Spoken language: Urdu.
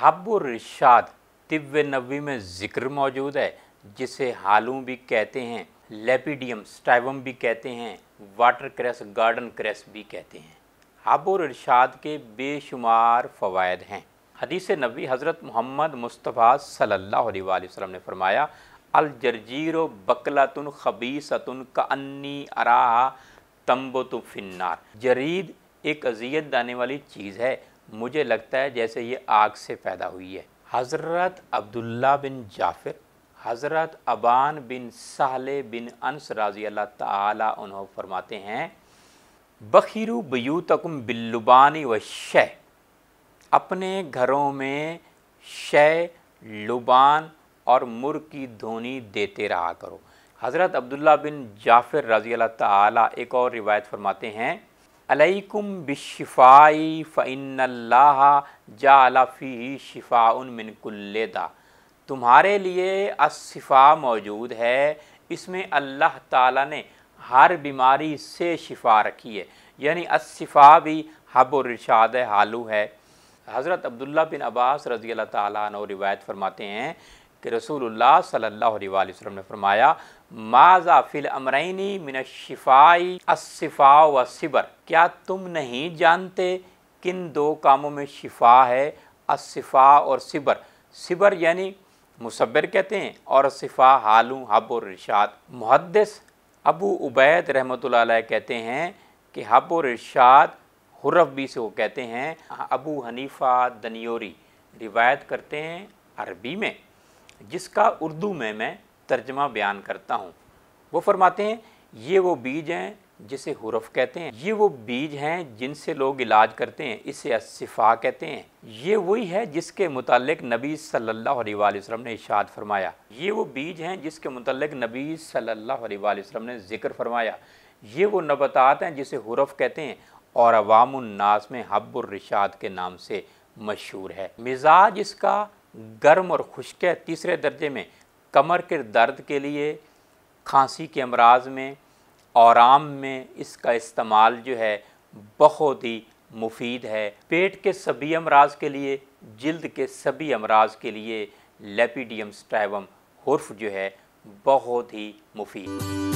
حب و رشاد طب نبی میں ذکر موجود ہے جسے ہالوں بھی کہتے ہیں لیپیڈیم سٹائیوم بھی کہتے ہیں واٹر کریس گارڈن کریس بھی کہتے ہیں حب و رشاد کے بے شمار فوائد ہیں حدیث نبی حضرت محمد مصطفیٰ صلی اللہ علیہ وآلہ وسلم نے فرمایا الجرجیر و بکلتن خبیصتن کنی اراہ تمب و فنار جرید ایک اذیت دانے والی چیز ہے مجھے لگتا ہے جیسے یہ آگ سے پیدا ہوئی ہے حضرت عبداللہ بن جعفر حضرت ابان بن سہل بن انس رضی اللہ تعالیٰ انہوں فرماتے ہیں بخیرو بیوتکم باللبانی و شہ اپنے گھروں میں شہ لبان اور مر کی دھونی دیتے رہا کرو حضرت عبداللہ بن جعفر رضی اللہ تعالیٰ ایک اور روایت فرماتے ہیں علیکم بشفائی فعن اللہ فی شفا کل دا تمہارے لیے اصفا موجود ہے اس میں اللہ تعالیٰ نے ہر بیماری سے شفا رکھی ہے یعنی اصفا بھی حب و رشاد حالو ہے حضرت عبداللہ بن عباس رضی اللہ تعالیٰ عنہ روایت فرماتے ہیں کہ رسول اللہ صلی اللہ علیہ وآلہ وسلم نے فرمایا ماضا فِي الْأَمْرَيْنِ مِنَ الشِّفَائِ و صبر کیا تم نہیں جانتے کن دو کاموں میں شفا ہے الصفا اور صبر صبر یعنی مصبر کہتے ہیں اور صفا حالوں حب و رشاد محدث ابو عبید رحمۃ اللہ علیہ کہتے ہیں کہ حب و رشاد حرف بھی سے وہ کہتے ہیں ابو حنیفہ دنیوری روایت کرتے ہیں عربی میں جس کا اردو میں میں ترجمہ بیان کرتا ہوں وہ فرماتے ہیں یہ وہ بیج ہیں جسے حرف کہتے ہیں یہ وہ بیج ہیں جن سے لوگ علاج کرتے ہیں اسے اصفاء کہتے ہیں یہ وہی ہے جس کے متعلق نبی صلی اللہ علیہ وآلہ وسلم نے اشاد فرمایا یہ وہ بیج ہیں جس کے متعلق نبی صلی اللہ علیہ وآلہ وسلم نے ذکر فرمایا یہ وہ نبتات ہیں جسے حرف کہتے ہیں اور عوام الناس میں حب الرشاد کے نام سے مشہور ہے مزاج اس کا گرم اور خشک تیسرے درجے میں کمر کے درد کے لیے کھانسی کے امراض میں اور عام میں اس کا استعمال جو ہے بہت ہی مفید ہے پیٹ کے سبھی امراض کے لیے جلد کے سبھی امراض کے لیے لیپیڈیم سٹائیوم حرف جو ہے بہت ہی مفید